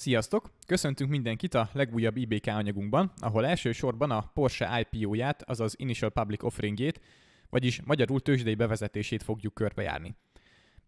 Sziasztok! Köszöntünk mindenkit a legújabb IBK anyagunkban, ahol elsősorban a Porsche IPO-ját, azaz Initial Public Offeringjét, vagyis magyarul tőzsdei bevezetését fogjuk körbejárni.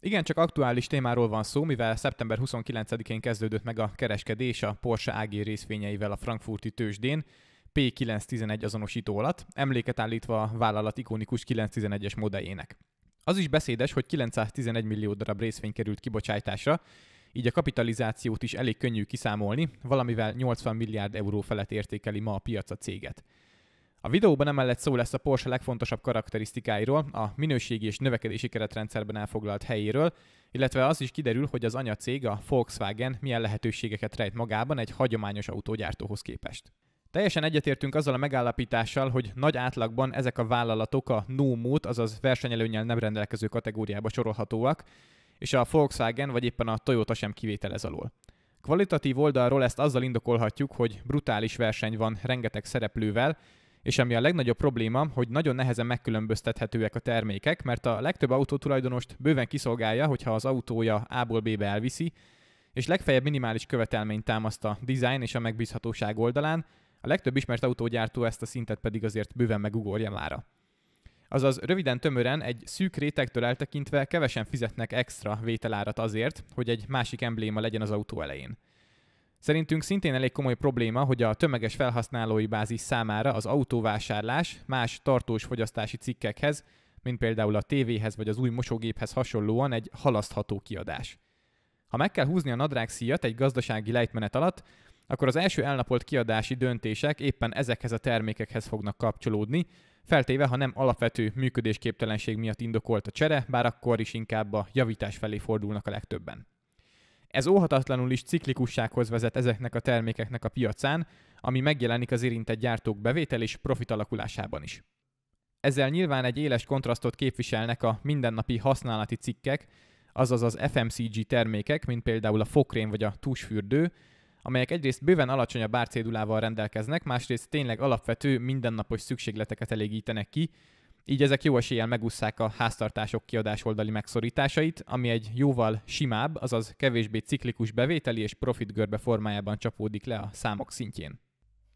Igen, csak aktuális témáról van szó, mivel szeptember 29-én kezdődött meg a kereskedés a Porsche AG részvényeivel a frankfurti tőzsdén, P911 azonosító alatt, emléket állítva a vállalat ikonikus 911-es modelljének. Az is beszédes, hogy 911 millió darab részvény került kibocsátásra, így a kapitalizációt is elég könnyű kiszámolni, valamivel 80 milliárd euró felett értékeli ma a piac a céget. A videóban emellett szó lesz a Porsche legfontosabb karakterisztikáiról, a minőségi és növekedési keretrendszerben elfoglalt helyéről, illetve az is kiderül, hogy az anyacég, a Volkswagen milyen lehetőségeket rejt magában egy hagyományos autógyártóhoz képest. Teljesen egyetértünk azzal a megállapítással, hogy nagy átlagban ezek a vállalatok a no azaz versenyelőnyel nem rendelkező kategóriába sorolhatóak, és a Volkswagen vagy éppen a Toyota sem kivétel ez alól. Kvalitatív oldalról ezt azzal indokolhatjuk, hogy brutális verseny van rengeteg szereplővel, és ami a legnagyobb probléma, hogy nagyon nehezen megkülönböztethetőek a termékek, mert a legtöbb autótulajdonost bőven kiszolgálja, hogyha az autója A-ból B-be elviszi, és legfeljebb minimális követelmény támaszt a design és a megbízhatóság oldalán, a legtöbb ismert autógyártó ezt a szintet pedig azért bőven megugorja mára. Azaz röviden tömören egy szűk rétegtől eltekintve kevesen fizetnek extra vételárat azért, hogy egy másik embléma legyen az autó elején. Szerintünk szintén elég komoly probléma, hogy a tömeges felhasználói bázis számára az autóvásárlás más tartós fogyasztási cikkekhez, mint például a tévéhez vagy az új mosógéphez hasonlóan egy halasztható kiadás. Ha meg kell húzni a nadrág szíjat egy gazdasági lejtmenet alatt, akkor az első elnapolt kiadási döntések éppen ezekhez a termékekhez fognak kapcsolódni, feltéve, ha nem alapvető működésképtelenség miatt indokolt a csere, bár akkor is inkább a javítás felé fordulnak a legtöbben. Ez óhatatlanul is ciklikussághoz vezet ezeknek a termékeknek a piacán, ami megjelenik az érintett gyártók bevétel és profit alakulásában is. Ezzel nyilván egy éles kontrasztot képviselnek a mindennapi használati cikkek, azaz az FMCG termékek, mint például a fokrém vagy a tusfürdő, amelyek egyrészt bőven alacsonyabb árcédulával rendelkeznek, másrészt tényleg alapvető, mindennapos szükségleteket elégítenek ki, így ezek jó eséllyel megúszszák a háztartások kiadás oldali megszorításait, ami egy jóval simább, azaz kevésbé ciklikus bevételi és profitgörbe formájában csapódik le a számok szintjén.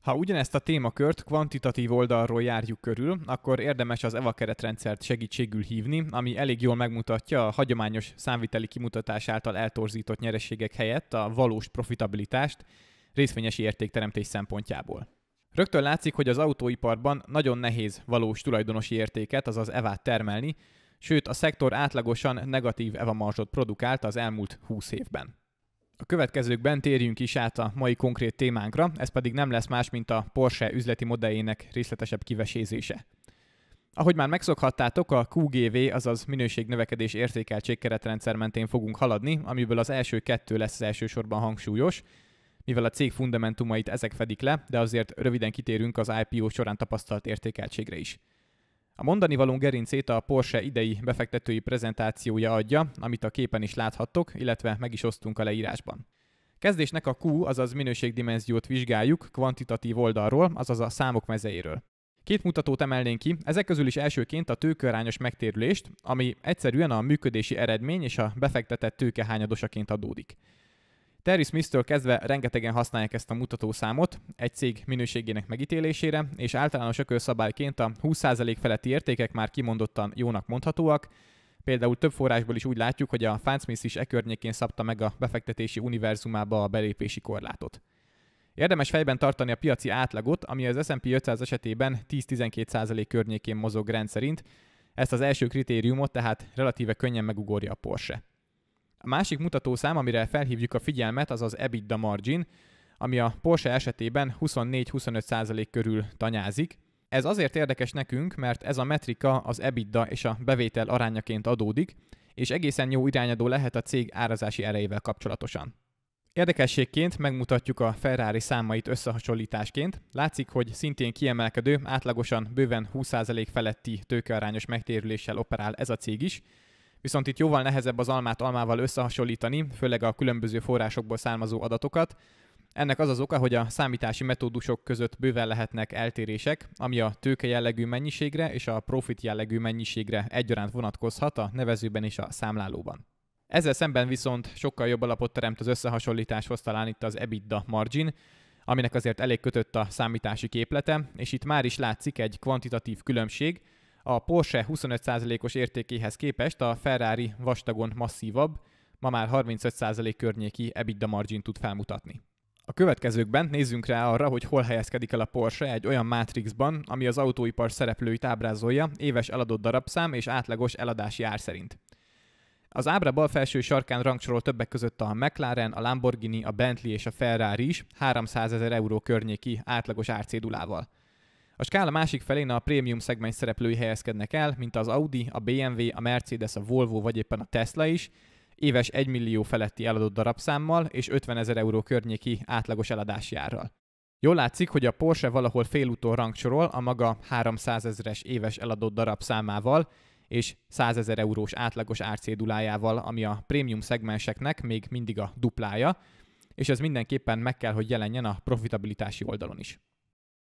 Ha ugyanezt a témakört kvantitatív oldalról járjuk körül, akkor érdemes az EVA keretrendszert segítségül hívni, ami elég jól megmutatja a hagyományos számviteli kimutatás által eltorzított nyereségek helyett a valós profitabilitást részvényesi értékteremtés szempontjából. Rögtön látszik, hogy az autóiparban nagyon nehéz valós tulajdonosi értéket, azaz EVA-t termelni, sőt a szektor átlagosan negatív EVA marzsot produkált az elmúlt 20 évben. A következőkben térjünk is át a mai konkrét témánkra, ez pedig nem lesz más, mint a Porsche üzleti modelljének részletesebb kivesézése. Ahogy már megszokhattátok, a QGV, azaz minőségnövekedés értékeltség keretrendszer mentén fogunk haladni, amiből az első kettő lesz elsősorban hangsúlyos, mivel a cég fundamentumait ezek fedik le, de azért röviden kitérünk az IPO során tapasztalt értékeltségre is. A mondani való gerincét a Porsche idei befektetői prezentációja adja, amit a képen is láthattok, illetve meg is osztunk a leírásban. Kezdésnek a Q, azaz minőségdimenziót vizsgáljuk kvantitatív oldalról, azaz a számok mezeiről. Két mutatót emelnénk ki, ezek közül is elsőként a tőkörányos megtérülést, ami egyszerűen a működési eredmény és a befektetett tőke hányadosaként adódik. Terry Smith-től kezdve rengetegen használják ezt a mutatószámot egy cég minőségének megítélésére, és általános ökölszabályként a 20% feletti értékek már kimondottan jónak mondhatóak. Például több forrásból is úgy látjuk, hogy a Fansmith is e környékén szabta meg a befektetési univerzumába a belépési korlátot. Érdemes fejben tartani a piaci átlagot, ami az S&P 500 esetében 10-12% környékén mozog rendszerint. Ezt az első kritériumot tehát relatíve könnyen megugorja a Porsche. A másik mutatószám, amire felhívjuk a figyelmet, az az EBITDA margin, ami a Porsche esetében 24-25% körül tanyázik. Ez azért érdekes nekünk, mert ez a metrika az EBITDA és a bevétel arányaként adódik, és egészen jó irányadó lehet a cég árazási erejével kapcsolatosan. Érdekességként megmutatjuk a Ferrari számait összehasonlításként. Látszik, hogy szintén kiemelkedő, átlagosan bőven 20% feletti tőkearányos megtérüléssel operál ez a cég is, Viszont itt jóval nehezebb az almát almával összehasonlítani, főleg a különböző forrásokból származó adatokat. Ennek az az oka, hogy a számítási metódusok között bőven lehetnek eltérések, ami a tőke jellegű mennyiségre és a profit jellegű mennyiségre egyaránt vonatkozhat a nevezőben és a számlálóban. Ezzel szemben viszont sokkal jobb alapot teremt az összehasonlításhoz talán itt az EBITDA margin, aminek azért elég kötött a számítási képlete, és itt már is látszik egy kvantitatív különbség, a Porsche 25%-os értékéhez képest a Ferrari vastagon masszívabb, ma már 35% környéki EBITDA margin tud felmutatni. A következőkben nézzünk rá arra, hogy hol helyezkedik el a Porsche egy olyan mátrixban, ami az autóipar szereplőit ábrázolja éves eladott darabszám és átlagos eladási ár szerint. Az ábra bal felső sarkán rangsorol többek között a McLaren, a Lamborghini, a Bentley és a Ferrari is 300 ezer euró környéki átlagos árcédulával. A skála másik felén a prémium szegmens szereplői helyezkednek el, mint az Audi, a BMW, a Mercedes, a Volvo vagy éppen a Tesla is, éves 1 millió feletti eladott darabszámmal és 50 ezer euró környéki átlagos eladási árral. Jól látszik, hogy a Porsche valahol félúton rangsorol a maga 300 ezeres éves eladott darab számával és 100 ezer eurós átlagos árcédulájával, ami a prémium szegmenseknek még mindig a duplája, és ez mindenképpen meg kell, hogy jelenjen a profitabilitási oldalon is.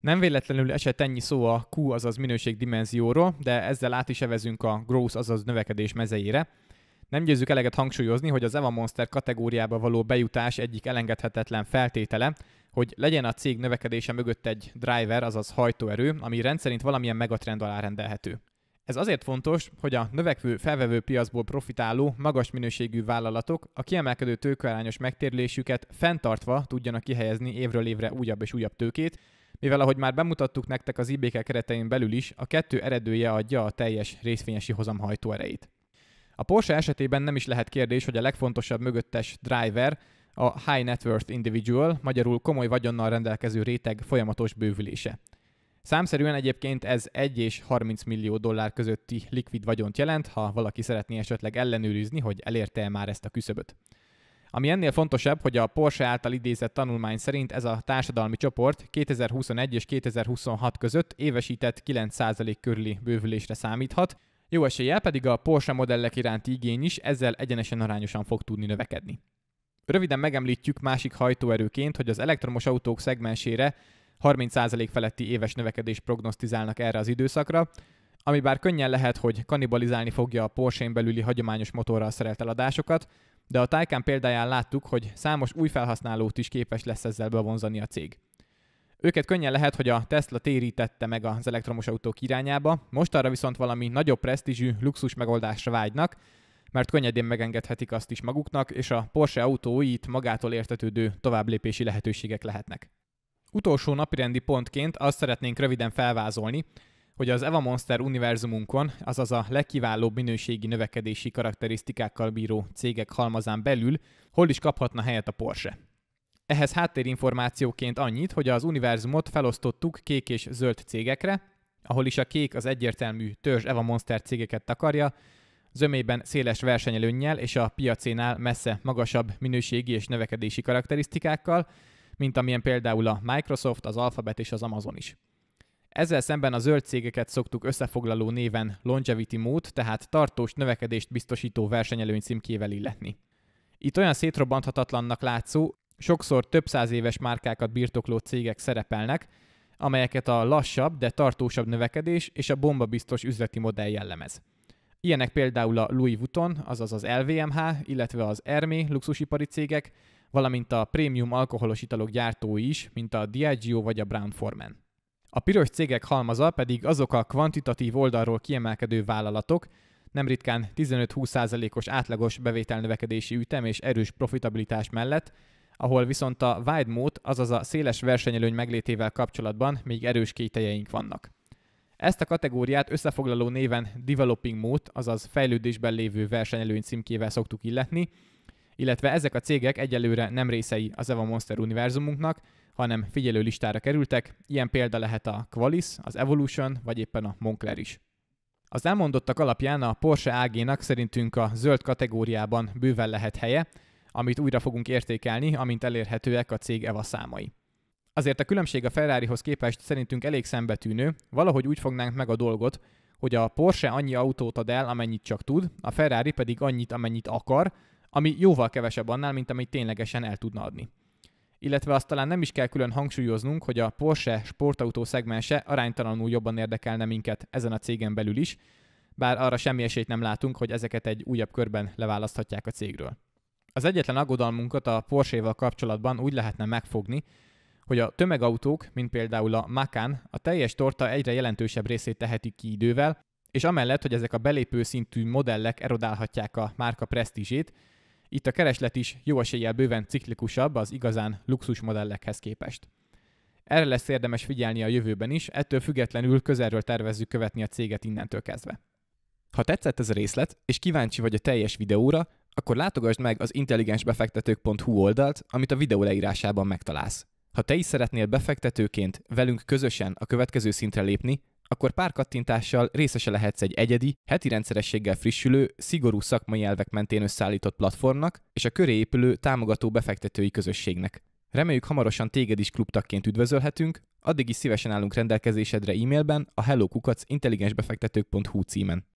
Nem véletlenül esett ennyi szó a Q, azaz minőség dimenzióról, de ezzel át is evezünk a growth, azaz növekedés mezeire. Nem győzzük eleget hangsúlyozni, hogy az Eva Monster kategóriába való bejutás egyik elengedhetetlen feltétele, hogy legyen a cég növekedése mögött egy driver, azaz hajtóerő, ami rendszerint valamilyen megatrend alá rendelhető. Ez azért fontos, hogy a növekvő felvevő piacból profitáló, magas minőségű vállalatok a kiemelkedő tőkearányos megtérülésüket fenntartva tudjanak kihelyezni évről évre újabb és újabb tőkét, mivel ahogy már bemutattuk nektek az IBK keretein belül is, a kettő eredője adja a teljes részvényesi hozamhajtó erejét. A Porsche esetében nem is lehet kérdés, hogy a legfontosabb mögöttes driver a High Net Worth Individual, magyarul komoly vagyonnal rendelkező réteg folyamatos bővülése. Számszerűen egyébként ez 1 és 30 millió dollár közötti likvid vagyont jelent, ha valaki szeretné esetleg ellenőrizni, hogy elérte-e már ezt a küszöböt. Ami ennél fontosabb, hogy a Porsche által idézett tanulmány szerint ez a társadalmi csoport 2021 és 2026 között évesített 9% körüli bővülésre számíthat, jó eséllyel pedig a Porsche modellek iránti igény is ezzel egyenesen arányosan fog tudni növekedni. Röviden megemlítjük másik hajtóerőként, hogy az elektromos autók szegmensére 30% feletti éves növekedés prognosztizálnak erre az időszakra, ami bár könnyen lehet, hogy kanibalizálni fogja a Porsche-n belüli hagyományos motorral szerelt eladásokat, de a Taycan példáján láttuk, hogy számos új felhasználót is képes lesz ezzel bevonzani a cég. Őket könnyen lehet, hogy a Tesla térítette meg az elektromos autók irányába, most arra viszont valami nagyobb presztízsű, luxus megoldásra vágynak, mert könnyedén megengedhetik azt is maguknak, és a Porsche autóit magától értetődő továbblépési lehetőségek lehetnek. Utolsó napirendi pontként azt szeretnénk röviden felvázolni, hogy az Eva Monster univerzumunkon, azaz a legkiválóbb minőségi növekedési karakterisztikákkal bíró cégek halmazán belül hol is kaphatna helyet a Porsche. Ehhez háttérinformációként annyit, hogy az univerzumot felosztottuk kék és zöld cégekre, ahol is a kék az egyértelmű törzs Eva Monster cégeket takarja, zömében széles versenyelőnnyel és a piacénál messze magasabb minőségi és növekedési karakterisztikákkal, mint amilyen például a Microsoft, az Alphabet és az Amazon is. Ezzel szemben a zöld cégeket szoktuk összefoglaló néven longevity mód, tehát tartós növekedést biztosító versenyelőny címkével illetni. Itt olyan szétrobbanthatatlannak látszó, sokszor több száz éves márkákat birtokló cégek szerepelnek, amelyeket a lassabb, de tartósabb növekedés és a bombabiztos üzleti modell jellemez. Ilyenek például a Louis Vuitton, azaz az LVMH, illetve az Hermé luxusipari cégek, valamint a prémium alkoholos italok gyártói is, mint a Diageo vagy a Brown Forman. A piros cégek halmaza pedig azok a kvantitatív oldalról kiemelkedő vállalatok, nem ritkán 15-20%-os átlagos bevételnövekedési ütem és erős profitabilitás mellett, ahol viszont a wide mode, azaz a széles versenyelőny meglétével kapcsolatban még erős kételjeink vannak. Ezt a kategóriát összefoglaló néven Developing Mode, azaz fejlődésben lévő versenyelőny címkével szoktuk illetni, illetve ezek a cégek egyelőre nem részei az Eva Monster univerzumunknak, hanem figyelő listára kerültek, ilyen példa lehet a Qualis, az Evolution, vagy éppen a Moncler is. Az elmondottak alapján a Porsche AG-nak szerintünk a zöld kategóriában bőven lehet helye, amit újra fogunk értékelni, amint elérhetőek a cég EVA számai. Azért a különbség a Ferrarihoz képest szerintünk elég szembetűnő, valahogy úgy fognánk meg a dolgot, hogy a Porsche annyi autót ad el, amennyit csak tud, a Ferrari pedig annyit, amennyit akar, ami jóval kevesebb annál, mint amit ténylegesen el tudna adni illetve azt talán nem is kell külön hangsúlyoznunk, hogy a Porsche sportautó szegmense aránytalanul jobban érdekelne minket ezen a cégen belül is, bár arra semmi esélyt nem látunk, hogy ezeket egy újabb körben leválaszthatják a cégről. Az egyetlen aggodalmunkat a Porsche-val kapcsolatban úgy lehetne megfogni, hogy a tömegautók, mint például a Macan, a teljes torta egyre jelentősebb részét tehetik ki idővel, és amellett, hogy ezek a belépő szintű modellek erodálhatják a márka presztízsét, itt a kereslet is jó eséllyel bőven ciklikusabb az igazán luxus modellekhez képest. Erre lesz érdemes figyelni a jövőben is, ettől függetlenül közelről tervezzük követni a céget innentől kezdve. Ha tetszett ez a részlet, és kíváncsi vagy a teljes videóra, akkor látogasd meg az intelligensbefektetők.hu oldalt, amit a videó leírásában megtalálsz. Ha te is szeretnél befektetőként velünk közösen a következő szintre lépni, akkor pár kattintással részese lehetsz egy egyedi, heti rendszerességgel frissülő, szigorú szakmai elvek mentén összeállított platformnak és a köré épülő támogató befektetői közösségnek. Reméljük hamarosan téged is klubtakként üdvözölhetünk, addig is szívesen állunk rendelkezésedre e-mailben a hellokukacintelligensbefektetők.hu címen.